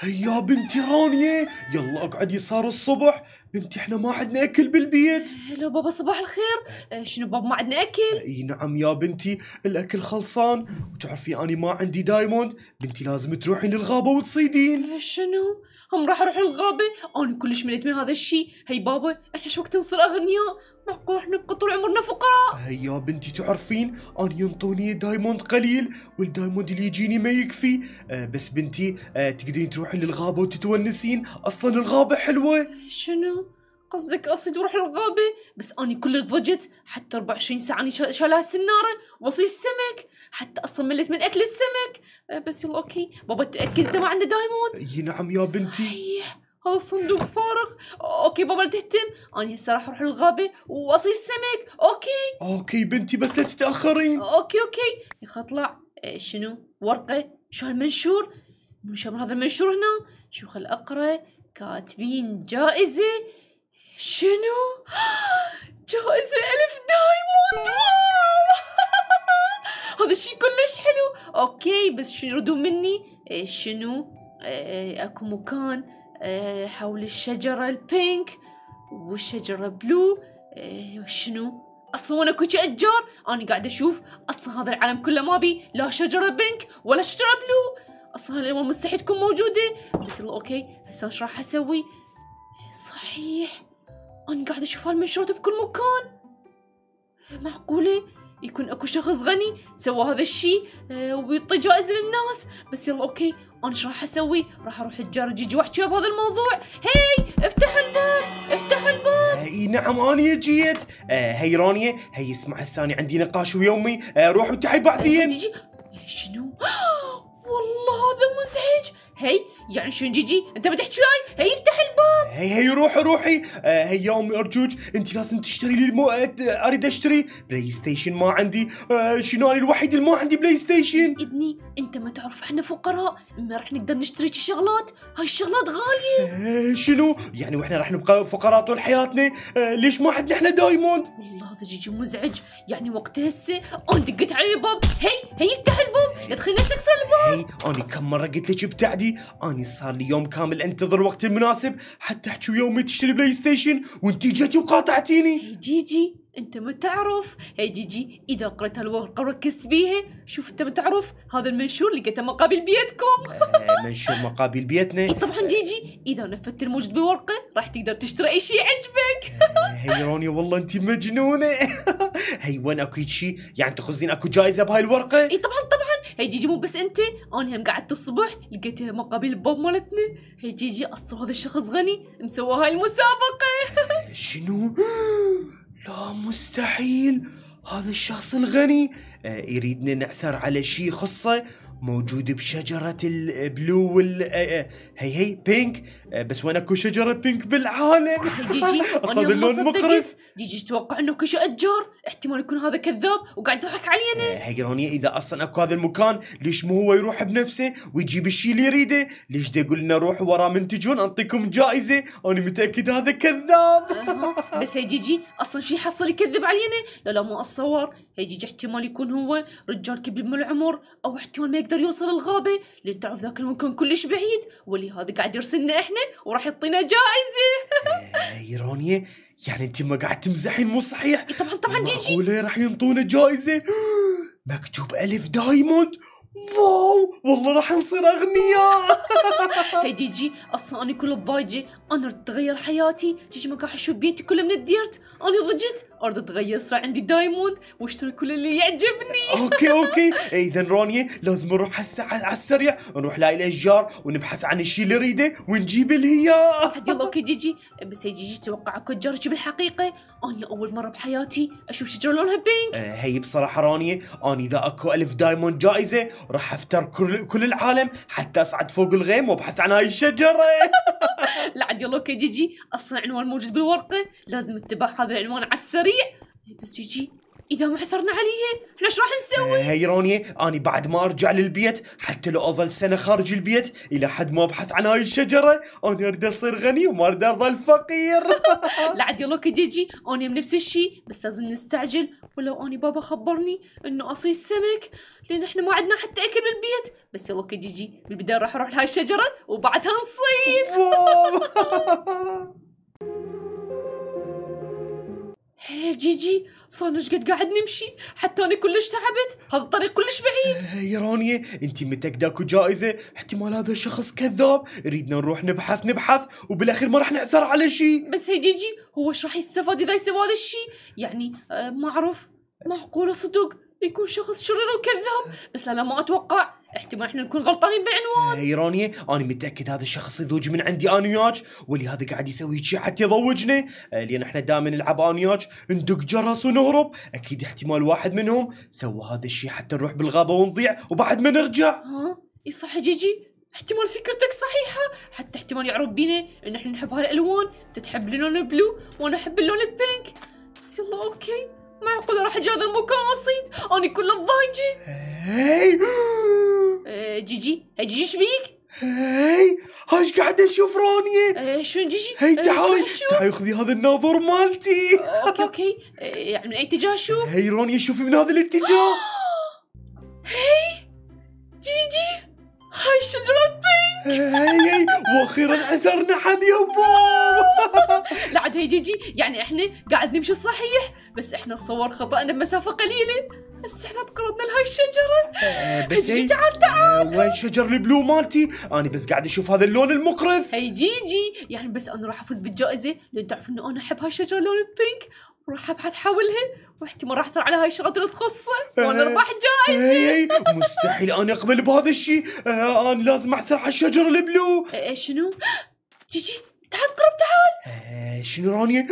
هيا بنتي رانيا يلا اقعد يسار الصبح بنتي احنا ما عندنا اكل بالبيت هلا بابا صباح الخير إيه، شنو بابا ما عندنا اكل اي نعم يا بنتي الاكل خلصان وتعرفي اني ما عندي دايموند بنتي لازم تروحين للغابه وتصيدين إيه، شنو هم راح اروح الغابه انا كلش مليت من هذا الشيء هي بابا احنا شو وقت نصير اغنياء معقول احنا نبقى طول عمرنا فقراء يا بنتي تعرفين انا ينطوني دايموند قليل والدايموند اللي يجيني ما يكفي أه بس بنتي أه تقدرين تروحين للغابه وتتونسين اصلا الغابه حلوه إيه، شنو قصدك اصيد اروح الغابة بس اني كلش ضجت حتى 24 ساعة اني شالها السنارة واصيد السمك حتى اصلا ملت من اكل السمك أه، بس يلا اوكي بابا تاكد انت ما عنده دايموند اي نعم يا بنتي صحيح هذا الصندوق فارغ اوكي بابا لا تهتم اني هسه راح اروح الغابه واصيد السمك اوكي اوكي بنتي بس لا تتاخرين اوكي اوكي يا اطلع أه، شنو ورقه شو هالمنشور مو هذا المنشور هنا شو خل اقرا كاتبين جائزه شنو؟ جائزة ألف دايموند هذا الشيء كلش حلو أوكي بس شردوا مني إيه، شنو؟ إيه، أكو مكان إيه، حول الشجرة البينك والشجرة بلو شنو؟ اصلا وانا كنت اشجار انا قاعده اشوف اصلا هذا العالم كله ما بي لا شجره بينك ولا شجره بلو اصلا اليوم مستحيل تكون موجوده بس الله اوكي هسه ايش راح اسوي صحيح أنا قاعدة أشوف هالمنشورات بكل مكان معقولة يكون أكو شخص غني سوى هذا الشيء آه، ويعطي جائزة للناس بس يلا أوكي أنا شو راح أسوي راح أروح الجار جيجي وأحكي بهذا الموضوع هاي افتح الباب افتح الباب اي نعم أنا جيت آه هاي رانيا هاي اسمع الثاني عندي نقاش ويومي آه روح وتعي بعدين جيجي إيه، شنو والله هذا مزعج هاي يعني شنو جيجي انت ما تحكي وياي هي افتح الباب هي هي روحي روحي آه، هي يا امي ارجوك انت لازم تشتري لي المو... اريد اشتري بلاي ستيشن ما عندي آه، شنو انا الوحيد اللي ما عندي بلاي ستيشن ابني انت ما تعرف احنا فقراء ما راح نقدر نشتري شغلات هاي الشغلات غاليه آه، شنو يعني واحنا راح نبقى فقراء طول حياتنا ليش ما عندنا احنا دايموند والله هذا جيجي مزعج يعني وقت هسه انا دقيت على الباب هي هي افتح الباب ادخلي نفسك الباب هي انا كم مره قلت لك ابتعدي انا اني يعني صار لي يوم كامل انتظر وقت المناسب حتى احكي ويا امي تشتري بلاي ستيشن وانت جيتي وقاطعتيني جيجي انت ما تعرف هي جي جي اذا قرأت الورقه ركز بيها شوف انت ما تعرف هذا المنشور لقيته مقابل بيتكم آه، منشور مقابل بيتنا اي طبعا جي جي اذا نفذت الموجود بورقه راح تقدر تشتري اي شيء يعجبك آه، هي روني والله انت مجنونه هي وين اكو شيء يعني تخزين اكو جائزه بهاي الورقه اي طبعا طبعا هي جي جي مو بس انت انا هم قعدت الصبح لقيت مقابل الباب مالتنا هي جي جي اصلا هذا الشخص غني مسوى هاي المسابقه آه، شنو لا مستحيل هذا الشخص الغني آه، يريدنا نعثر على شيء خصه موجود بشجرة البلو آه، آه، هي هي بينك آه، بس وين اكو شجره بينك بالعالم اصلا اللون مقرف جيجي تتوقع انه كل اشجار احتمال يكون هذا كذاب وقاعد يضحك علينا آه، هي هوني اذا اصلا اكو هذا المكان ليش مو هو يروح بنفسه ويجيب الشيء اللي يريده ليش دي يقول لنا روح ورا منتجون انطيكم جائزه انا متاكد هذا كذاب بس هي جيجي اصلا شي حصل يكذب علينا لا لا ما اتصور هي جيجي احتمال يكون هو رجال كبير من العمر او احتمال ما يقدر يوصل الغابه لان تعرف ذاك المكان كلش بعيد واللي هذا قاعد يرسلنا احنا وراح يعطينا جائزه ايرونيا يعني انت ما قاعد تمزحين مو صحيح إيه، طبعا طبعا جيجي راح ينطونا جائزه مكتوب الف دايموند واو والله راح نصير اغنياء هي جيجي اصلا انا كل الضايجه انا تغير حياتي جيجي ما قاعد اشوف بيتي كله من الديرت انا ضجت اوردر تغير صار عندي دايموند واشتري كل اللي يعجبني اوكي اوكي إيه، اذا رونيا لازم نروح هسه على السريع نروح لاي الاشجار ونبحث عن الشيء اللي نريده ونجيب اللي هي يلا اوكي جيجي بس هي جيجي اكو جرج بالحقيقه انا اول مره بحياتي اشوف شجره لونها بينك آه هي بصراحه رونيا انا اذا اكو الف دايموند جائزه راح افتر كل كل العالم حتى اصعد فوق الغيم وابحث عن هاي الشجره لا عاد يلا اوكي جيجي اصلا عنوان موجود بالورقه لازم اتبع هذا العنوان على السريع سريع إيه، بس يجي اذا ما عثرنا عليه احنا ايش راح نسوي إيه، هي رونيا اني بعد ما ارجع للبيت حتى لو اظل سنه خارج البيت الى حد ما ابحث عن هاي الشجره انا اريد اصير غني وما اريد اظل فقير لا عاد يلا جيجي انا بنفس الشيء بس لازم نستعجل ولو اني بابا خبرني انه اصيد سمك لان احنا ما عندنا حتى اكل بالبيت بس يلا جيجي بالبدايه راح اروح لهاي الشجره وبعدها نصيد جيجي صانج قد قاعد نمشي حتى انا كلش تعبت هذا الطريق كلش بعيد يا رانيا انت متاكده اكو جائزه احتمال هذا الشخص كذاب ريدنا نروح نبحث نبحث وبالاخير ما راح ناثر على شيء بس هي جيجي هو ايش راح يستفاد اذا يسوي هذا الشيء يعني آه ما اعرف معقوله صدق بيكون شخص شرير وكذاب بس انا ما اتوقع احتمال احنا نكون غلطانين بالعنوان ايرونيا انا متاكد هذا الشخص يذوج من عندي انا وياك واللي هذا قاعد يسوي شيء حتى يضوجنا إيه، لان احنا دائما نلعب انا وياك ندق جرس ونهرب اكيد احتمال واحد منهم سوى هذا الشيء حتى نروح بالغابه ونضيع وبعد ما نرجع ها اي صح جيجي احتمال فكرتك صحيحة حتى احتمال يعرف بينا ان احنا نحب هالالوان انت تحب اللون البلو وانا احب اللون البينك بس يلا اوكي معقول راح اجي هذا المكان صيد اني كل الضايجه هي إيه، جيجي إيه، جيجي ايش بيك؟ هي هاش قاعد اشوف رانيا ايه شلون جيجي؟ هي تعالي تعالي خذي هذا الناظور مالتي اوكي اوكي إيه، يعني من اي اتجاه اشوف؟ هي رانيا شوفي من هذا الاتجاه هي هاي شجرة بينك هاي هاي واخيرا عثرنا على يا لا عاد هي جيجي يعني احنا قاعد نمشي الصحيح بس احنا نصور خطأنا بمسافة قليلة بس احنا تقربنا لهاي الشجرة آه، بس هي تعال تعال آه، وين شجر البلو مالتي؟ انا بس قاعد اشوف هذا اللون المقرف هي جيجي يعني بس انا راح افوز بالجائزة لان تعرف انه انا احب هاي الشجرة لون البينك راح ابحث حولها واحتمال راح اثر على هاي الشغلات اللي تخصه وانا إيه. اربح جائزه إيه، إيه، مستحيل انا اقبل بهذا الشيء انا لازم اعثر على الشجر البلو شنو؟ جيجي تعال قرب تعال شنو رانيا؟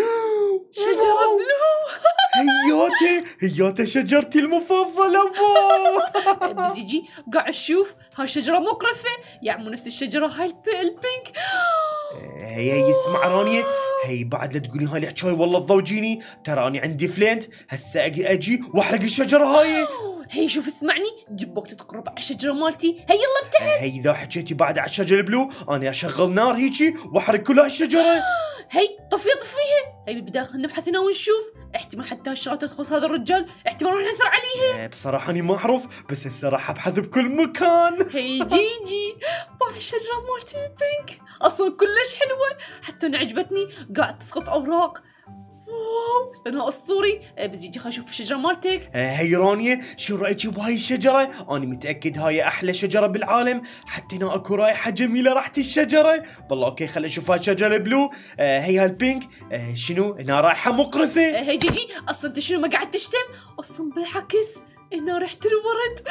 شجر بلو هياته هياته شجرتي المفضله بو بس قاعد اشوف هاي شجرة مقرفة يا عمو نفس الشجرة هاي البينك إيه، هي اسمع رانيا هي بعد لا تقولي هاي الحكاية والله تضوجيني تراني عندي فلنت هسا اجي اجي واحرق الشجرة هاي هي شوف اسمعني دبك تتقرب على الشجره مالتي هي يلا ابتعد إيه، هي اذا حكيتي بعد على الشجره البلو انا اشغل نار هيجي واحرق كل هالشجره هي طفي طفيها ابي بداخل نبحث هنا ونشوف احتمال حتى الشرطه تخص هذا الرجال احتمال راح نعثر عليها إيه، بصراحه اني ما اعرف بس هسه راح ابحث بكل مكان هي جيجي طاح الشجره مالتي بينك اصلا كلش حلوه حتى انا عجبتني قاعد تسقط اوراق لانها اسطوري أه، بزيدي خلينا نشوف الشجره مالتك أه، هي رانيا شو رايك بهاي الشجره انا متاكد هاي احلى شجره بالعالم حتى هنا اكو رائحه جميله راحت الشجره بالله اوكي خلينا نشوف هاي الشجره بلو أه، هي هالبينك شنو هنا رائحه مقرفه هي جيجي اصلا انت شنو ما قاعد تشتم اصلا بالعكس هنا ريحة الورد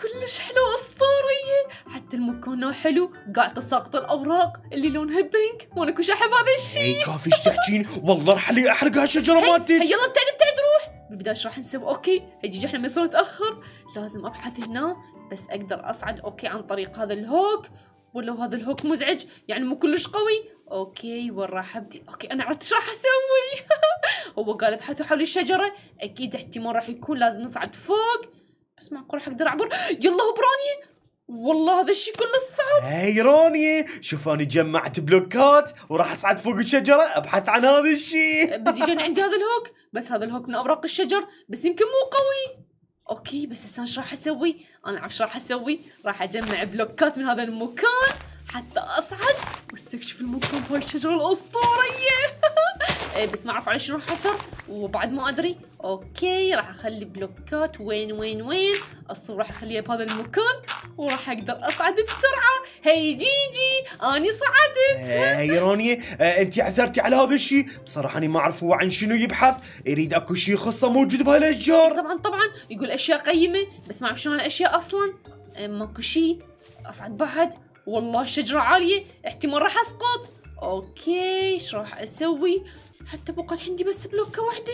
كلش حلوة اسطورية حتى المكونة حلو قاعدة تساقط الأوراق اللي لونها بينك وأنا كلش أحب هذا الشيء اي كافي ايش تحجين والله راح لي أحرق هالشجرة مالتك يلا ابتعد ابتعد روح بالبداية ايش راح نسوي أوكي هيجي احنا ما يصير نتأخر لازم أبحث هنا بس أقدر أصعد أوكي عن طريق هذا الهوك ولو هذا الهوك مزعج يعني مو كلش قوي اوكي وين راح ابدي اوكي انا عرفت ايش راح اسوي هو قال ابحثوا حول الشجره اكيد احتمال راح يكون لازم اصعد فوق بس معقول راح اقدر اعبر يلا هو بروني والله هذا الشيء كله صعب هاي روني شوف انا جمعت بلوكات وراح اصعد فوق الشجره ابحث عن هذا الشيء بس يجون عندي هذا الهوك بس هذا الهوك من اوراق الشجر بس يمكن مو قوي اوكي بس هسه ايش راح اسوي؟ انا اعرف ايش راح اسوي؟ راح اجمع بلوكات من هذا المكان حتى أصعد واستكشف المكان هاي الشجرة الأسطورية إيه، بس ما أعرف على شنو حفر وبعد ما أدري أوكي راح أخلي بلوكات وين وين وين الصور راح أخليها بهذا المكان وراح أقدر أصعد بسرعة هي جيجي أني صعدت هي إيه، رونية إيه، أنت عثرتي على هذا الشيء بصراحة أنا ما أعرف هو عن شنو يبحث يريد أكو شيء خاصة موجود بهالأشجار طبعا طبعا يقول أشياء قيمة بس ما أعرف شنو الاشياء أصلا ماكو شيء أصعد بعد والله شجرة عالية احتمال راح اسقط اوكي ايش راح اسوي حتى بقت عندي بس بلوكة واحدة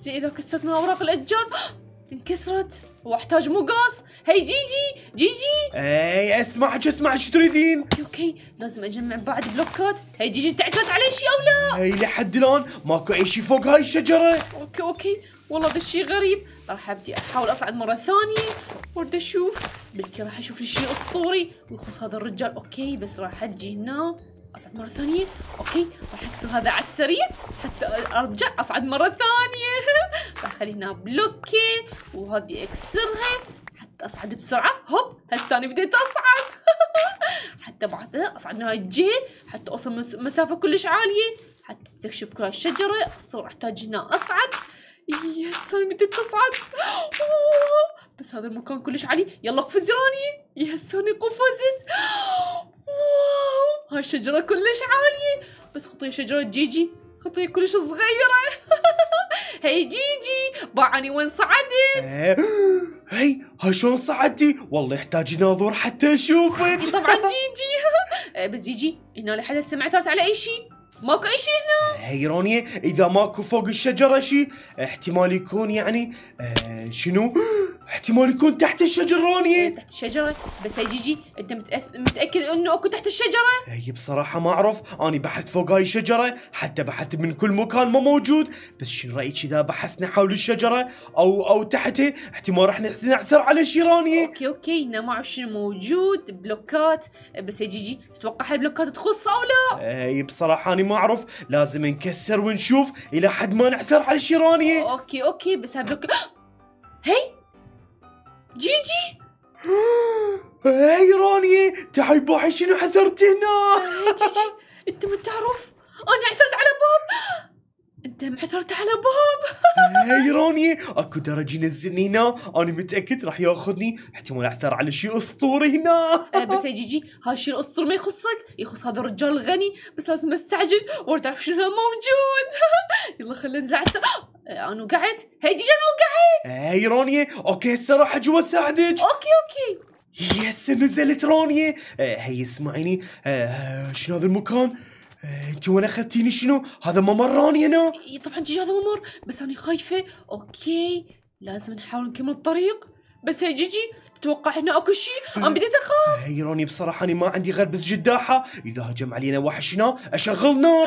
زين اذا كسرت من اوراق الاشجار انكسرت واحتاج مقص هي جيجي جيجي اي اسمعك اسمع شو تريدين اوكي اوكي لازم اجمع بعد بلوكات هي جيجي انت علي شيء او لا اي لحد الان ماكو اي شيء فوق هاي الشجره اوكي اوكي والله ذا الشيء غريب راح ابدي احاول اصعد مره ثانيه وارد اشوف بلكي راح اشوف لي شيء اسطوري ويخص هذا الرجال اوكي بس راح اجي هنا اصعد مره ثانيه اوكي راح اكسر هذا على السريع حتى ارجع اصعد مره ثانيه راح اخلي هنا بلوكي وهذه اكسرها حتى اصعد بسرعه هوب هسه انا بديت اصعد حتى بعدها اصعد من هاي الجهه حتى اوصل مسافه كلش عاليه حتى استكشف كل الشجره اصير احتاج هنا اصعد يس انا بدي اتصعد بس هذا المكان كلش عالي يلا قفز راني يس انا قفزت واو هاي الشجره كلش عاليه بس خطي شجره جيجي خطي كلش صغيره هي جيجي باعني وين صعدت إيه. هي هاي شلون صعدتي والله يحتاج ناظور حتى اشوفك طبعا جيجي بس جيجي هنا لحد سمعت على اي شيء ماكو اي شيء هنا حيروني اذا ماكو فوق الشجره شيء احتمال يكون يعني آه شنو احتمال يكون تحت الشجره روني تحت الشجره بس هي جيجي انت متاكد انه اكو تحت الشجره هي بصراحه ما اعرف انا بحثت فوق هاي الشجره حتى بحثت من كل مكان ما موجود بس شنو رايك اذا بحثنا حول الشجره او او تحتها احتمال راح نعثر على شيء روني اوكي اوكي ما اعرف شنو موجود بلوكات بس هي جيجي تتوقع هاي البلوكات تخص او لا هي بصراحه انا ما اعرف لازم نكسر ونشوف الى حد ما نعثر على الشيرانية اوكي اوكي بس هبلوك هي جيجي هي رانية تعي بوحي شنو عثرت هنا جيجي انت متعرف انا عثرت على باب انت معثرت على باب هاي روني اكو درج ينزلني هنا انا متاكد راح ياخذني احتمال اعثر على شيء اسطوري هنا إيه، بس يا جيجي هاي الشيء الاسطوري ما يخصك يخص هذا الرجال الغني بس لازم استعجل وتعرف شنو موجود يلا خلينا ننزل على إيه، انا وقعت هاي جيجي انا وقعت هاي روني اوكي هسه راح جوا اساعدك اوكي اوكي يس نزلت روني إيه، هي اسمعيني شنو هذا المكان إيه، انت وين اخذتيني شنو؟ هذا ممراني انا؟ اي طبعا جي هذا ممر بس انا خايفه اوكي لازم نحاول نكمل الطريق بس يا جيجي تتوقع هنا اكو شيء؟ انا إيه. بديت اخاف إيه، روني بصراحه انا ما عندي غير بس جداحه اذا هجم علينا وحش هنا اشغل نار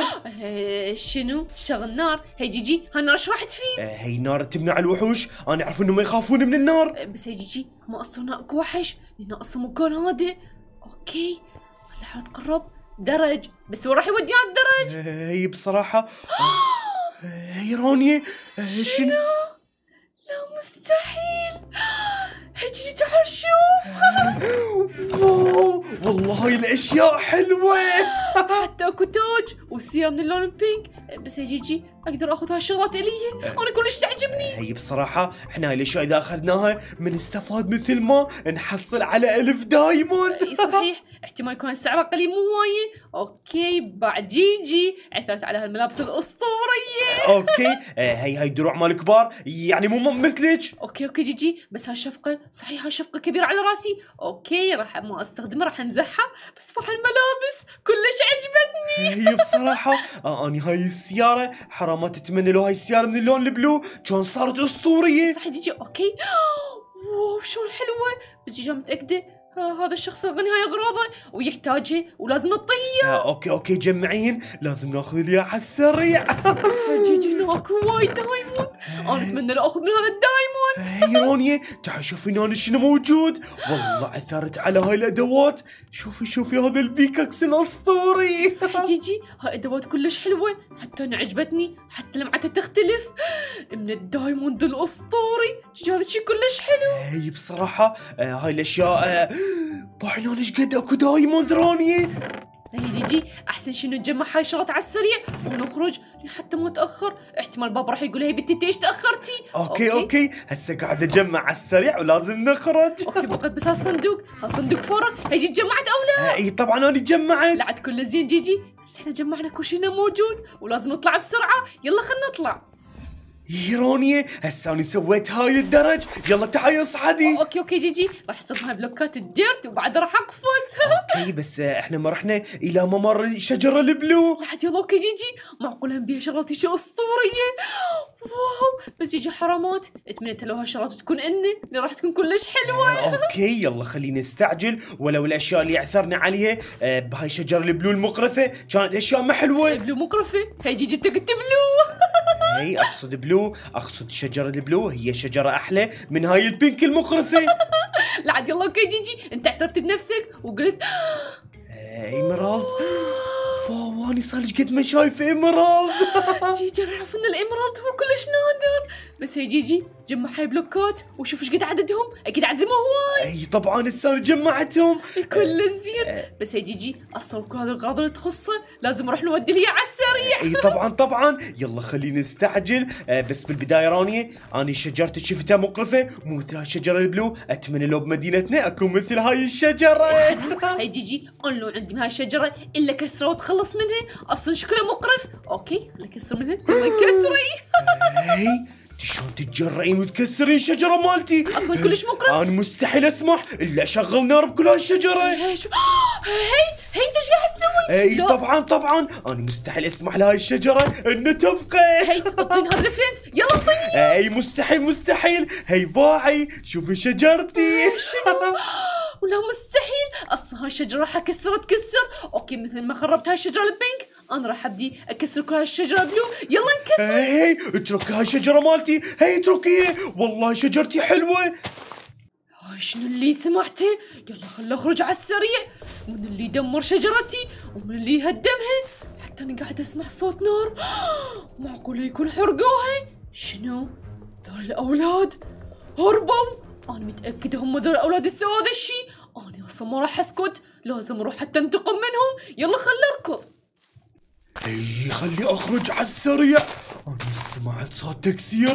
شنو؟ شغل نار؟ هي جيجي هالنار ايش راح تفيد؟ هي نار تمنع الوحوش انا اعرف انهم ما يخافون من النار بس هي جيجي ما اصلا اكو وحش لان اصلا مكان هادئ اوكي خلنا احاول درج بس هو راح يودينا الدرج اي بصراحة إيه، هي رونيا إيه، شنو؟ لا مستحيل هجي تعال شوف والله الاشياء حلوة حتى اكو توج وسيرة من اللون البينك بس هجيجي اقدر اخذ هالشغلات الي أه. انا كلش تعجبني أه، هي بصراحه احنا هاي الاشياء اذا اخذناها بنستفاد مثل ما نحصل على الف دايموند صحيح احتمال يكون سعرها قليل مو وايد اوكي بعد جيجي عثرت على هالملابس الاسطوريه اوكي أه، هي هاي دروع مال كبار يعني مو مثلك اوكي اوكي جيجي بس هالشفقه صحيح هالشفقه كبيره على راسي اوكي راح ما استخدمها راح انزحها بس فحل الملابس كلش عجبتني هي بصراحه آه انا هاي السياره حرام ما تتمنى لو هاي السياره من اللون البلو كان صارت اسطوريه صح جيجي اوكي واو شلون حلوه بس جيجي متاكده آه، هذا الشخص الغني هاي اغراضه ويحتاجه ولازم نطيه آه اوكي اوكي جمعين لازم ناخذ لي على السريع جيجي ناكو وايد دايموند انا اتمنى لو اخذ من هذا الدايموند هاي رونيا تعال شوفي نانا شنو موجود والله عثرت على هاي الادوات شوفي شوفي هذا البيكاكس الاسطوري صح جيجي هاي ادوات كلش حلوه حتى انا عجبتني حتى لمعتها تختلف من الدايموند الاسطوري جيجي هذا الشيء كلش حلو اي بصراحه إيه، هاي الاشياء طاحين ايش قد اكو دايموند رونيا هي جي جي احسن شي نتجمع هاي الشغلات على السريع ونخرج يعني حتى ما تاخر احتمال بابا راح يقول هي بنتي انت ايش تاخرتي اوكي اوكي, أوكي. هسه قاعد اجمع على السريع ولازم نخرج اوكي بقعد بس هالصندوق هالصندوق فورا هي جي جمعت او لا اي طبعا انا جمعت لا عاد زين جي جي بس احنا جمعنا كل شيء موجود ولازم نطلع بسرعه يلا خلينا نطلع هيرونية هسه أنا سويت هاي الدرج يلا تعالي اصعدي اوكي اوكي جيجي راح اصدها بلوكات الديرت وبعد راح اقفز اوكي بس احنا ما رحنا الى ممر شجرة البلو لحد يلا اوكي جيجي معقولة بيها شغلات شيء اسطورية واو بس جيجي حرامات اتمنيت لو هالشغلات تكون اني اللي راح تكون كلش حلوة اوكي يلا خلينا نستعجل ولو الاشياء اللي عثرنا عليها آه، بهاي شجرة البلو المقرفة كانت اشياء ما حلوة البلو مقرفة هي جيجي تقت بلو هي اقصد بلو اقصد شجره البلو هي شجره احلى من هاي البينك المقرفه لا عاد يلا اوكي جيجي انت اعترفت بنفسك وقلت ايمرالد واو انا صار لي قد ما شايفه ايمرالد جيجي انا اعرف ان الايمرالد هو كلش نادر بس هي جيجي جمع هاي بلوكات وشوف ايش قد عددهم اكيد عددهم هواي اي طبعا السنه جمعتهم كل زين بس هي جيجي اصلا كل هذا الاغراض اللي تخصه لازم نروح نودي لي على السريع اي طبعا طبعا يلا خلينا نستعجل بس بالبدايه رانيا اني شجرتك شفتها مقرفه مو مثل الشجره البلو اتمنى لو بمدينتنا اكون مثل هاي الشجره هاي جيجي انا لو عندي من هاي الشجره الا كسره وتخلص منها اصلا شكلها مقرف اوكي خلينا نكسر منها يلا كسري انت شلون تتجرئين وتكسرين شجره مالتي؟ اصلا كلش مقرف انا مستحيل اسمح الا اشغل نار بكل هالشجره هي هي انت ايش قاعد تسوي؟ اي طبعا طبعا انا مستحيل اسمح لهاي الشجره ان تبقى هي اعطيني هذا الفلنت يلا اعطيني اي مستحيل مستحيل هي باعي شوفي شجرتي شنو؟ ولا مستحيل اصلا هاي الشجره راح اكسر تكسر اوكي مثل ما خربت هاي الشجره البنك انا راح ابدي اكسرك كل هالشجره بلو يلا انكسر هي إيه، هي اتركي هاي الشجره مالتي هي إيه، اتركيها والله شجرتي حلوه شنو اللي سمعته؟ يلا خل اخرج على السريع من اللي دمر شجرتي ومن اللي هدمها حتى انا قاعد اسمع صوت نار معقوله يكون حرقوها شنو دول الاولاد هربوا انا متاكده هم دول الاولاد سووا ذا الشيء انا اصلا ما راح اسكت لازم اروح حتى انتقم منهم يلا خل اركض اي خلي اخرج على السريع انا سمعت صوت تكسير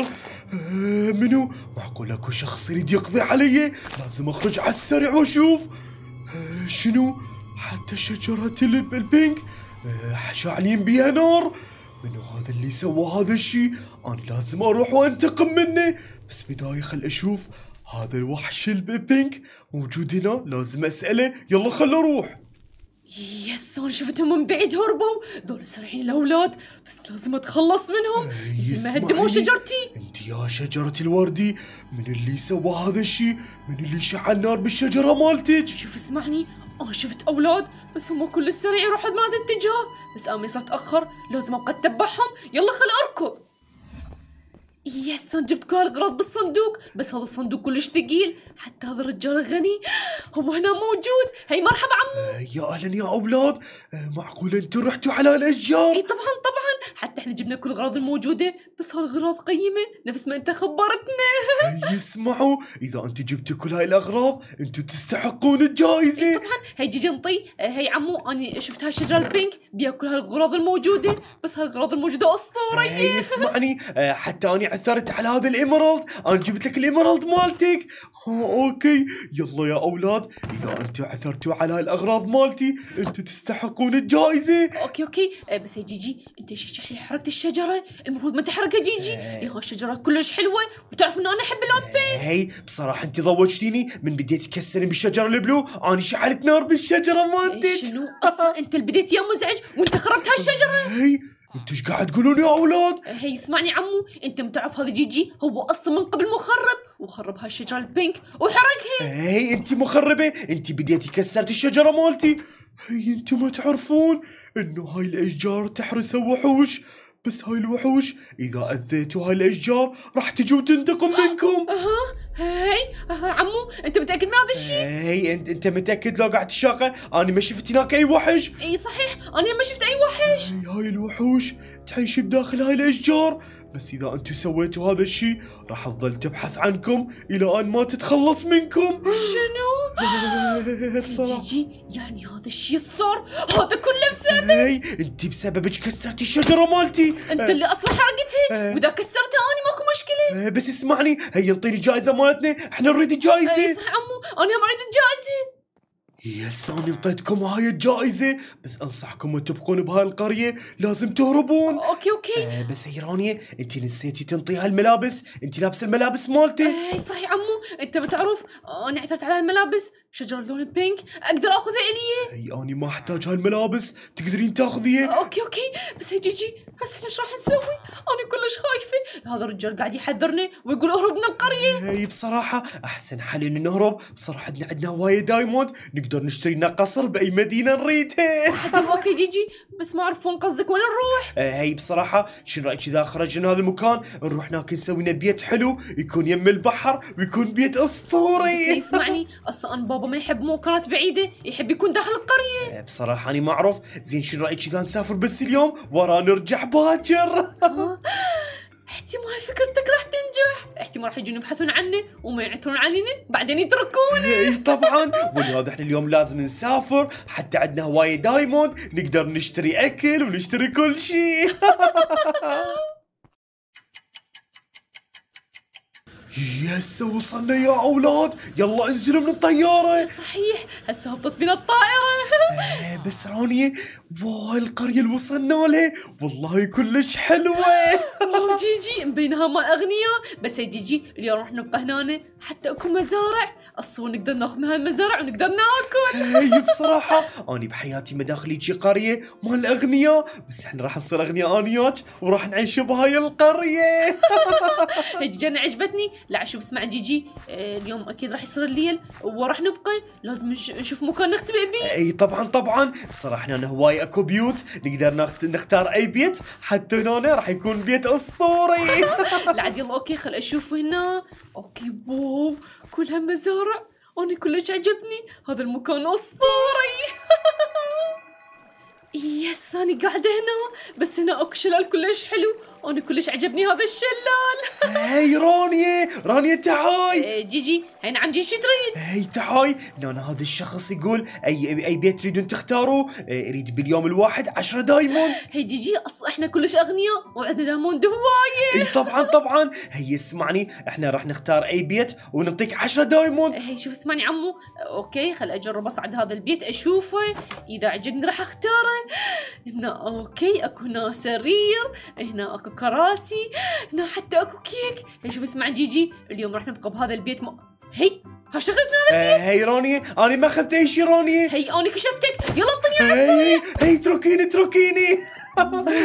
إيه، منو معقول اكو شخص يريد يقضي علي لازم اخرج على السريع واشوف إيه، شنو حتى شجرة البينك آه شاعلين بيها نار منو هذا اللي سوى هذا الشيء انا لازم اروح وانتقم منه بس بداية خل اشوف هذا الوحش البينك موجود هنا لازم اسأله يلا خل اروح يسون شفتهم من بعيد هربوا ذول سريعين الاولاد بس لازم اتخلص منهم إيه، مثل ما هدموا شجرتي انت يا شجرة الوردي من اللي سوى هذا الشيء من اللي شعل نار بالشجرة مالتك شوف اسمعني انا شفت اولاد بس هم كل السريع يروحوا بهذا الاتجاه بس امي صرت اتاخر لازم ابقى اتبعهم يلا خل اركض يس جبت هالغراض بالصندوق بس هذا الصندوق كلش ثقيل حتى هذا الرجال الغني هو هنا موجود هي مرحبا عمو آه يا اهلا يا اولاد آه معقول انتم رحتوا على الاشجار اي طبعا طبعا حتى احنا جبنا كل الاغراض الموجوده بس هالاغراض قيمه نفس ما انت خبرتنا آه، يسمعوا اذا انت جبتوا كل هاي الاغراض انتم تستحقون الجائزه اي طبعا هي جنطي هي آه، عمو انا شفت هالشجره البينك بياكل هالاغراض الموجوده بس هالاغراض الموجوده اسطوريه آه، يسمعني حتى انا عثرت على هذا الايميرالد أنا جبت لك الايميرالد مالتك أوكي يلا يا أولاد إذا انت عثرتوا على الأغراض مالتي انت تستحقون الجائزة أوكي أوكي أه، بس يا جيجي أنت شحي حركت الشجرة المفروض ما تحركها جيجي لأن إيه. الشجرة كلش حلوة وتعرف أنه أنا أحب اللون هي إيه. بصراحة أنت ضوجتيني من بديت تكسرين بالشجرة البلو أنا شعلت نار بالشجرة مالتك إيه، شنو أنت اللي بديت يا مزعج وأنت خربت هالشجرة هي انتوا ايش قاعد تقولون يا اولاد؟ هي اسمعني عمو انت متعرف هذا جيجي هو اصلا من قبل مخرب وخرب هالشجره البينك وحرقها هي إيه، انت مخربه انت بديتي كسرتي الشجره مالتي هي انت ما تعرفون انه هاي الاشجار تحرس وحوش بس هاي الوحوش إذا أذيتوا هاي الأشجار راح تجي وتنتقم منكم أه، أها هاي عمو أنت متأكد من هذا الشيء؟ هاي أنت أنت متأكد لو قاعد تشاقة أنا ما شفت هناك أي وحش إي صحيح أنا ما شفت أي وحش هاي الوحوش تعيش بداخل هاي الأشجار بس إذا أنتم سويتوا هذا الشيء راح تظل تبحث عنكم إلى أن ما تتخلص منكم شنو؟ بصراحة جيجي يعني هذا الشيء صار هذا كله بسبب اي انت بسببك كسرتي الشجرة مالتي انت اللي اصلا حرقتها واذا كسرتها انا ماكو مشكلة بس اسمعني هي انطيني جائزة مالتنا احنا نريد الجائزة اي صح عمو انا ما اريد الجائزة يس انا انطيتكم هاي الجائزة بس انصحكم تبقون بهاي القرية لازم تهربون اوكي اوكي آه بس هي رانيا انت نسيتي تنطي هالملابس انت لابسة الملابس مالتي اي صحيح عمو انت بتعرف انا عثرت على هالملابس شجرة لون بينك اقدر اخذها الي اي انا ما احتاج هالملابس تقدرين تاخذيها اوكي اوكي بس هي جيجي هسه احنا ايش راح نسوي؟ انا كلش خايفة هذا الرجال قاعد يحذرني ويقول اهرب من القرية اي بصراحة احسن حل انه نهرب بصراحة عندنا عندنا هواية دايموند نقدر نقدر نشتري لنا قصر باي مدينه نريدها حتى اوكي جيجي بس ما اعرف وين قصدك وين نروح هاي بصراحه شنو رايك اذا خرجنا من هذا المكان نروح هناك نسوي لنا بيت حلو يكون يم البحر ويكون بيت اسطوري بس إيه، اسمعني اصلا بابا ما يحب مكانات بعيده يحب يكون داخل القريه إيه، بصراحه انا ما اعرف زين شنو رايك اذا نسافر بس اليوم ورا نرجع باكر آه. احتمال فكرتك راح تنجح احتمال راح يجون يبحثون عني وما يعثرون علينا بعدين يتركوني اي إيه، طبعا ولهذا احنا اليوم لازم نسافر حتى عندنا هوايه دايموند نقدر نشتري اكل ونشتري كل شيء يس وصلنا يا اولاد يلا انزلوا من الطياره صحيح هسه هبطت من الطائره آه، بس رانيا واي القريه اللي وصلنا لها والله كلش حلوه والله جيجي مبينها ما اغنياء بس يا جيجي اليوم راح نبقى هنا حتى اكو مزارع اصلا نقدر ناخذ من هالمزارع ونقدر ناكل هي بصراحه اني بحياتي ما داخلي شي قريه مال الاغنياء بس احنا راح نصير اغنياء انيات وياك وراح نعيش بهاي القريه هي جيجي انا عجبتني لا شوف اسمع جيجي آه، اليوم اكيد راح يصير الليل وراح نبقى لازم نشوف مكان نختبئ بيه اي طبعا طبعا بصراحه هنا هواي اكو بيوت نقدر نختار اي بيت حتى هنا راح يكون بيت اسطوري لا عاد يلا اوكي خل اشوف هنا اوكي بوب كلها مزارع انا كلش عجبني هذا المكان اسطوري يس انا قاعده هنا بس هنا اكو شلال كلش حلو انا كلش عجبني هذا الشلال هاي رانيا رانيا تعاي جيجي إيه، هاي نعم جيجي تريد هاي تعاي لان هذا الشخص يقول اي اي بيت تريدون تختاروا اريد إيه، باليوم الواحد 10 دايموند هاي جيجي اصلا احنا كلش اغنياء وعندنا دايموند هوايه اي طبعا طبعا هي اسمعني احنا راح نختار اي بيت ونعطيك 10 دايموند هاي شوف اسمعني عمو اوكي خل اجرب اصعد هذا البيت اشوفه اذا عجبني راح اختاره هنا اوكي اكو هنا سرير هنا اكو كراسي هنا حتى اكو كيك شوف اسمع جيجي اليوم راح نبقى بهذا البيت م... هي ها شغلت من هذا إيه، البيت؟ هي روني انا ما اخذت اي شيء روني هي انا كشفتك يلا انطني على هي إيه، هي إيه، اتركيني اتركيني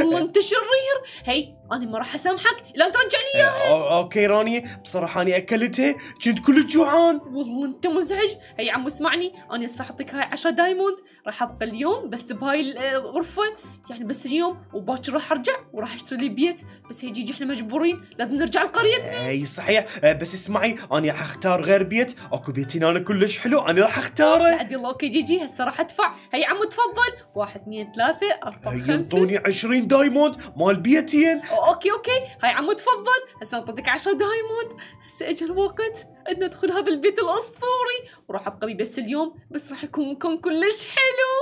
والله انت شرير هي انا ما راح اسامحك الا ترجع لي اياها إيه، اوكي راني بصراحه انا اكلتها كنت كل جوعان والله انت مزعج هي عمو اسمعني انا راح اعطيك هاي 10 دايموند راح ابقى اليوم بس بهاي الغرفه يعني بس اليوم وباكر راح ارجع وراح اشتري لي بيت بس هي جيجي احنا مجبورين لازم نرجع لقريتنا اي صحيح إيه، بس اسمعي انا راح اختار غير بيت اكو بيت انا كلش حلو انا راح اختاره بعد يلا اوكي جيجي هسه راح ادفع هي عمو تفضل واحد اثنين ثلاثه اربعه خمسه 20 دايموند مال بيتين اوكي اوكي هاي عمو تفضل هسه نعطيك 10 دايموند هسه اجى الوقت ان ندخل هذا البيت الاسطوري وراح ابقى بيه بس اليوم بس راح يكون مكان كلش حلو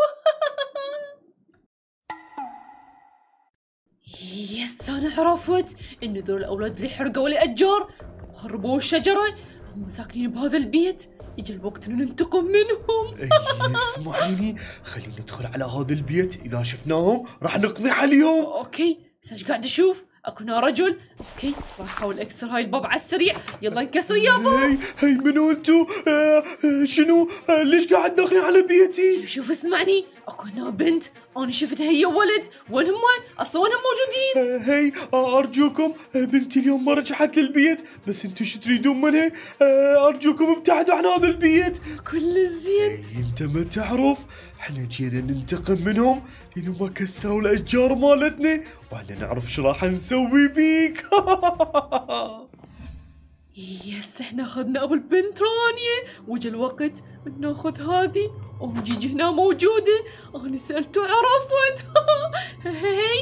يس انا عرفت ان ذول الاولاد اللي حرقوا لي اشجار وخربوا الشجره هم ساكنين بهذا البيت يجي الوقت انه ننتقم منهم اسمعيني خلينا ندخل على هذا البيت اذا شفناهم راح نقضي عليهم اوكي بس ايش قاعد اشوف؟ اكون رجل اوكي راح احاول اكسر هاي الباب على السريع يلا انكسر يابا هاي هاي منو انتو آه آه شنو آه ليش قاعد تدخلين على بيتي شوف اسمعني اكو هنا بنت انا شفتها هي ولد وين هم اصلا وين هم موجودين هي ارجوكم بنتي اليوم ما رجعت للبيت بس انتم شو تريدون منها ارجوكم ابتعدوا عن هذا البيت كل زين انت ما تعرف احنا جينا ننتقم منهم لانه ما كسروا الاشجار مالتنا واحنا نعرف شو راح نسوي بيك يس احنا اخذنا ابو البنت رانيا وجا الوقت ناخذ هذه أم جيجي هنا موجودة انا سألته عرفت هاي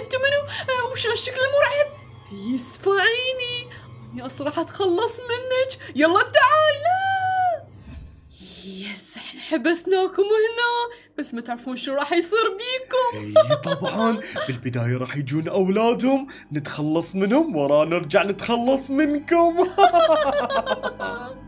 انت منو وش هالشكل المرعب يسمعيني أنا راح اتخلص منك يلا تعالي لا يس احنا حبسناكم هنا بس ما تعرفون شو راح يصير بيكم اي طبعا بالبدايه راح يجون اولادهم نتخلص منهم ورا نرجع نتخلص منكم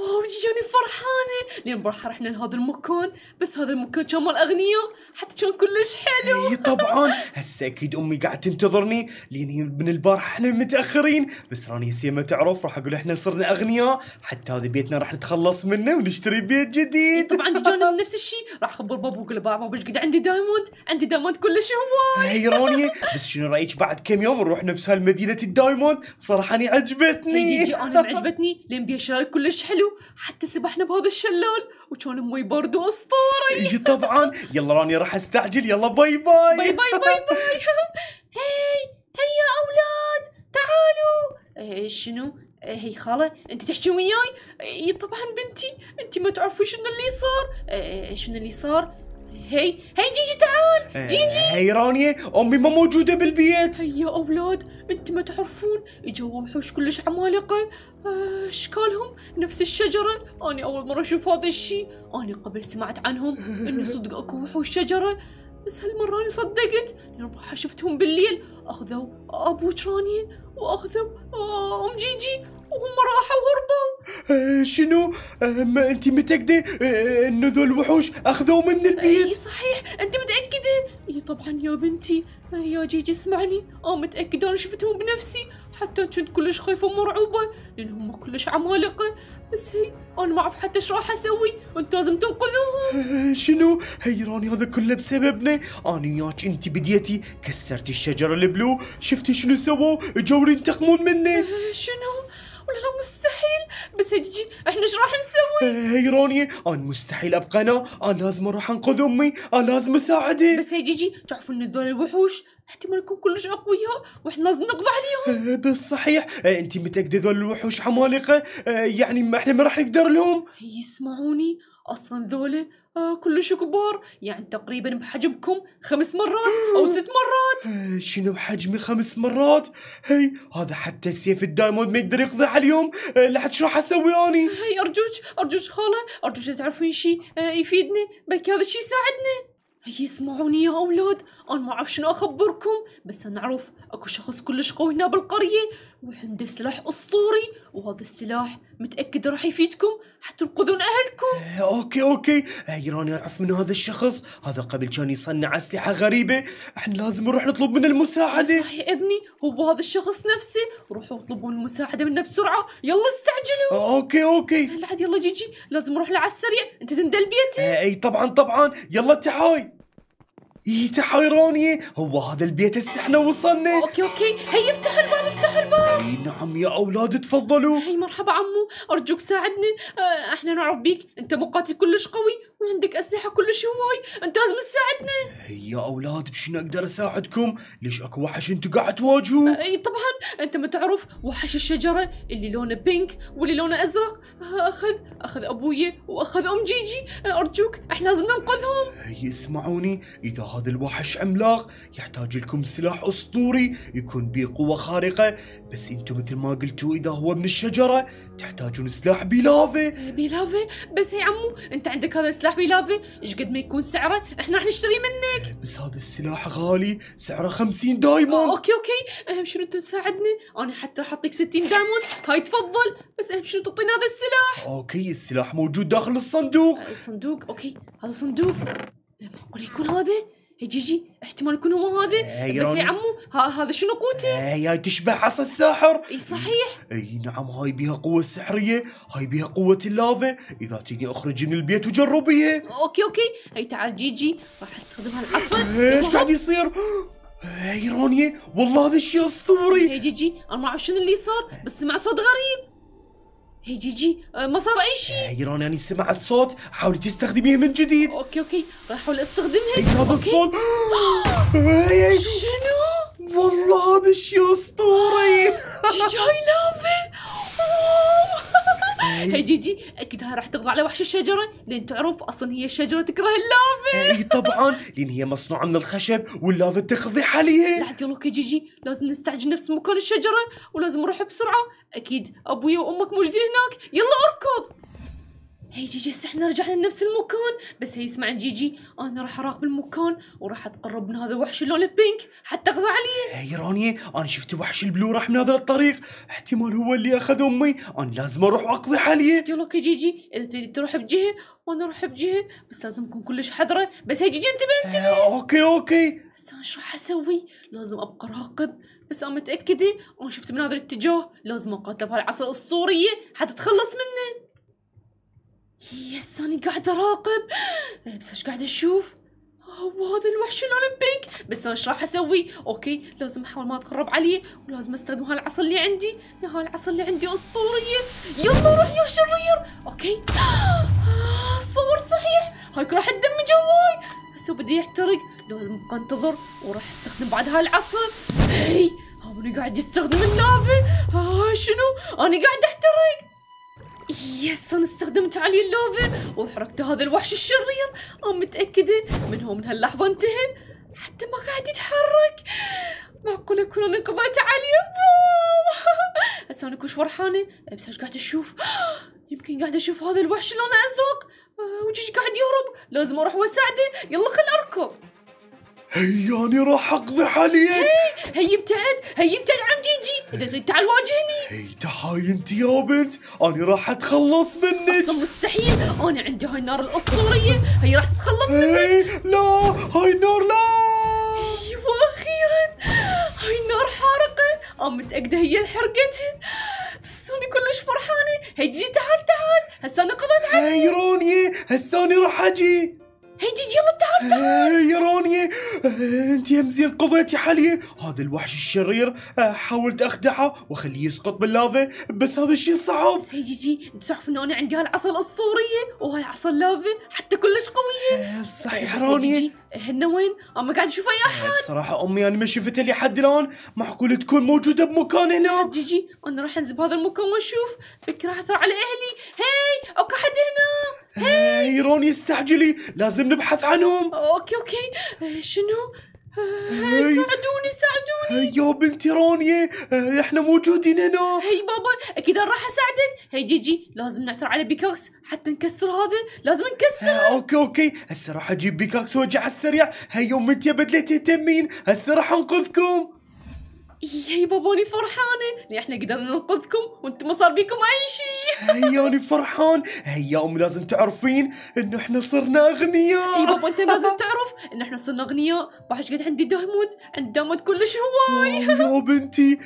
واو جاني فرحانه لان بارحه رحنا لهذا المكان بس هذا المكان كان مال اغنياء حتى كان كلش حلو اي طبعا هسه اكيد امي قاعد تنتظرني لان من البارحه احنا متاخرين بس راني هسه ما تعرف راح اقول احنا صرنا اغنياء حتى هذا بيتنا راح نتخلص منه ونشتري بيت جديد طبعا جاني نفس الشيء راح اخبر بابا واقول له بابا ايش قد عندي دايموند عندي دايموند كلش هواي هي راني بس شنو رايك بعد كم يوم نروح نفس هالمدينه الدايموند صراحه انا عجبتني انا عجبتني لان بيها شرايط كلش حلو حتى سبحنا بهذا الشلال وكان موي برضو اسطوري اي طبعا يلا راني راح استعجل يلا باي باي باي باي باي باي هي هيا اولاد تعالوا إيه، شنو هي إيه، خاله انت تحكي وياي اي طبعا بنتي انت ما تعرفي شنو اللي صار إيه، شنو اللي صار هي هي جيجي تعال آه، جيجي هي رانيا امي ما موجوده بالبيت يا اولاد انت ما تعرفون اجوا وحوش كلش عمالقه اشكالهم آه، نفس الشجره انا اول مره اشوف هذا الشيء انا قبل سمعت عنهم انه صدق اكو وحوش شجره بس هالمره انا صدقت لان راح شفتهم بالليل اخذوا ابوك رانيا واخذهم آه، ام جيجي وهم راحوا وهربوا آه شنو؟ آه ما انت متاكده آه، آه، انه ذو الوحوش اخذوا من البيت؟ اي صحيح انت متاكده؟ اي طبعا يا بنتي يا جيجي اسمعني انا متاكده انا شفتهم بنفسي حتى كنت كلش خايفه ومرعوبه لان هم كلش عمالقه بس هي انا ما اعرف حتى ايش راح اسوي وانت لازم تنقذوهم شنو هي راني هذا كله بسببنا انا وياك انت بديتي كسرتي الشجره البلو شفتي شنو سووا جاوا ينتقمون مني شنو ولا لا مستحيل بس هجي احنا ايش راح نسوي؟ هي رانيا انا مستحيل ابقى انا انا لازم اروح انقذ امي انا لازم اساعدها بس هجي تعرفون ان ذول الوحوش احتمال يكون كلش اقوياء وحنا لازم نقضى عليهم آه، بس صحيح آه، انت متاكده ذول الوحوش عمالقه آه، يعني ما احنا ما راح نقدر لهم يسمعوني اصلا ذولا آه كلش كبار يعني تقريبا بحجمكم خمس مرات او ست مرات آه شنو حجمي خمس مرات هي هذا حتى سيف الدايموند ما يقدر يقضي عليهم آه لحد شو راح اسوي اني هي ارجوك ارجوك خاله ارجوك تعرفين شيء آه يفيدنا بلكي هذا الشيء يساعدني يسمعوني يا اولاد انا ما اعرف شنو اخبركم بس انا اعرف اكو شخص كلش قوي هنا بالقريه وعنده سلاح اسطوري وهذا السلاح متاكد راح يفيدكم حتنقذون اهلكم إيه، اوكي اوكي إيه، راني اعرف من هذا الشخص هذا قبل كان يصنع اسلحه غريبه احنا لازم نروح نطلب منه المساعده صح يا ابني هو هذا الشخص نفسه روحوا اطلبوا المساعده منه بسرعه يلا استعجلوا إيه، اوكي اوكي لا عاد يلا جيجي لازم نروح له على السريع انت تندل بيتي اي طبعا طبعا يلا تعاي إيه تحيروني هو هذا البيت هسه احنا وصلنا اوكي اوكي هي افتح الباب افتح الباب اي نعم يا اولاد تفضلوا هي مرحبا عمو ارجوك ساعدني آه، احنا نعرف بيك انت مقاتل كلش قوي عندك أسلحة كل شيء هواي أنت لازم تساعدنا يا أولاد بشنو أقدر أساعدكم ليش أكو وحش انت قاعد تواجهوه أي طبعا أنت ما تعرف وحش الشجرة اللي لونه بينك واللي لونه أزرق أخذ أخذ أبويا وأخذ أم جيجي أرجوك إحنا لازم ننقذهم اسمعوني إذا هذا الوحش عملاق يحتاج لكم سلاح أسطوري يكون به قوة خارقة بس انتم مثل ما قلتوا اذا هو من الشجره تحتاجون سلاح بلافه إيه، بلافه بس يا عمو انت عندك هذا السلاح بلافه ايش قد ما يكون سعره احنا راح نشتريه منك بس هذا السلاح غالي سعره 50 دايموند آه، اوكي اوكي اهم شنو انت تساعدني انا حتى راح اعطيك 60 دايموند هاي تفضل بس اهم شنو تعطيني هذا السلاح اوكي السلاح موجود داخل الصندوق آه، الصندوق اوكي هذا صندوق إيه، معقول يكون هذا يجي إيه، جي احتمال يكون هو هذا إيه، بس يا عمو هذا شنو قوته؟ هي إيه، تشبه عصا الساحر اي صحيح اي نعم هاي بيها قوة سحرية هاي بيها قوة اللافا اذا تجيني اخرجي من البيت وجربيها اوكي اوكي اي تعال جيجي راح استخدم هالعصا ايش قاعد يصير؟ هي رانيا والله هذا الشيء اسطوري هي جيجي انا ما اعرف شنو اللي صار بس سمع صوت غريب هي جي جي ما صار اي شيء ايران يعني سمع الصوت حاولي تستخدميه من جديد اوكي اوكي راح احاول استخدمها هي هذا الصوت شنو والله هذا شيء اسطوري جي جي اي لاف جيجي اكيد راح تقضى على وحش الشجره لان تعرف اصلا هي الشجره تكره اللافه اي طبعا لان هي مصنوعه من الخشب واللافه تقضي عليها لا يلا هجيجي لازم نستعجل نفس مكان الشجره ولازم نروح بسرعه اكيد ابوي وامك موجودين هناك يلا اركض هي جيجي هسه احنا رجعنا لنفس المكان بس هي اسمع جيجي انا راح اراقب المكان وراح اتقرب من هذا الوحش اللون البينك حتى اقضى عليه هي إيه، رانيا انا شفت وحش البلو راح من هذا الطريق احتمال هو اللي اخذ امي انا لازم اروح واقضي عليه يلا يا جيجي اذا تريد تروح بجهه وانا اروح بجهه بس لازم اكون كلش حذره بس هي جيجي انتبه إيه، انتبه اه اوكي اوكي هسه انا شو راح اسوي لازم ابقى راقب بس انا متاكده انا شفت من هذا الاتجاه لازم اقاتل بهالعصا الاسطوريه حتى تخلص منه يس أنا قاعدة أراقب إيه، بس إيش قاعدة أشوف؟ هذا الوحش الاولمبيك بينك بس انا ايش راح اسوي؟ اوكي لازم احاول ما اتقرب عليه ولازم استخدم هالعصا اللي عندي، يا هالعصا اللي عندي اسطورية، يلا روح يا شرير، اوكي آه، صور صحيح، هاي راح تدمج جواي هسه بدي يحترق، لازم ابقى انتظر وراح استخدم بعد هالعصا، هي هو قاعد يستخدم اللافة، آه شنو؟ انا قاعد احترق، يس انا استخدمت عليه اللعبه وحركت هذا الوحش الشرير انا متاكده من هو من هاللحظه انتهن حتى ما قاعد يتحرك معقول اكون انا انقضيت عليه هسه انا كوش فرحانه بس ايش قاعد اشوف يمكن قاعد اشوف هذا الوحش لونه ازرق أه، وجيش قاعد يهرب لازم اروح واساعده يلا خل اركض هياني راح اقضي عليك هي ابتعد هي ابتعد عن جيجي اذا تريد تعال واجهني هي تحاي انت يا بنت انا راح اتخلص منك اصلا مستحيل انا عندي هاي النار الاسطوريه هي راح تتخلص منك إيه، لا هاي النار لا ايوه اخيرا هاي النار حارقه انا متاكده هي حرقتها بس انا كلش فرحانه هي جي تعال تعال هسه انا قضيت عليك هي روني هسه انا راح اجي هيجي يلا تعال تعال إيه، يا روني إيه، انت يا مزين قضيتي حالي هذا الوحش الشرير إيه، حاولت اخدعه واخليه يسقط باللافا بس هذا الشيء صعب بس هيجي تعرف انه انا عندي هالعصا الاسطوريه وهاي عصا اللافا حتى كلش قويه صحيح رانيا هن وين؟ انا قاعد اشوف اي آه، احد صراحة امي انا ما شفت لي حد الان معقول تكون موجودة بمكان هنا جيجي انا راح انزل بهذا المكان واشوف بكره راح اثر على اهلي هاي اكو حد هنا هاي روني استعجلي لازم نبحث عنهم اوكي اوكي آه، شنو؟ ساعدوني ساعدوني يا بنتي رانيا آه، احنا موجودين هنا هي بابا اكيد راح اساعدك هي جيجي لازم نعثر على بيكاكس حتى نكسر هذا لازم نكسر آه، اوكي اوكي هسه راح اجيب بيكاكس واجي على السريع هي يوم انت بدلتي تمين هسه راح انقذكم إيه، يا أنا فرحانه لان احنا قدرنا ننقذكم وانتم ما صار بيكم اي شيء هيا أنا فرحان هيا امي لازم تعرفين انه احنا صرنا اغنياء اي بابا انت لازم تعرف انه احنا صرنا اغنياء بحش قد عندي دهمود عندي دهمود كلش هواي آه، يا بنتي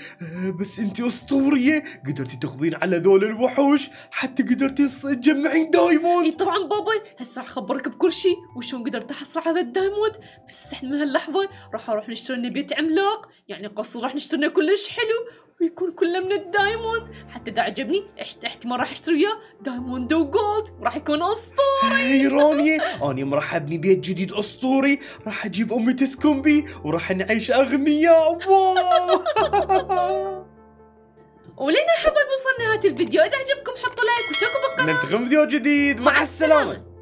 آه، بس انت اسطوريه قدرتي تقضين على ذول الوحوش حتى قدرتي تجمعين دايموند اي طبعا بابا هسه راح اخبرك بكل شيء وشلون قدرت احصل على هذا الدايموند بس احنا من هاللحظه راح اروح نشتري لنا بيت عملاق يعني قصر راح شترنا كلش حلو ويكون كله من الدايموند حتى اذا عجبني احتمال راح اشتري وياه دايموند وجولد وراح يكون اسطوري هاي رانيا انا راح ابني بيت جديد اسطوري راح اجيب امي تسكن بي وراح نعيش اغنياء واو ولنا حبايب وصلنا نهايه الفيديو اذا عجبكم حطوا لايك واشتركوا بالقناه نلتقي فيديو جديد مع, مع السلامه, السلامة.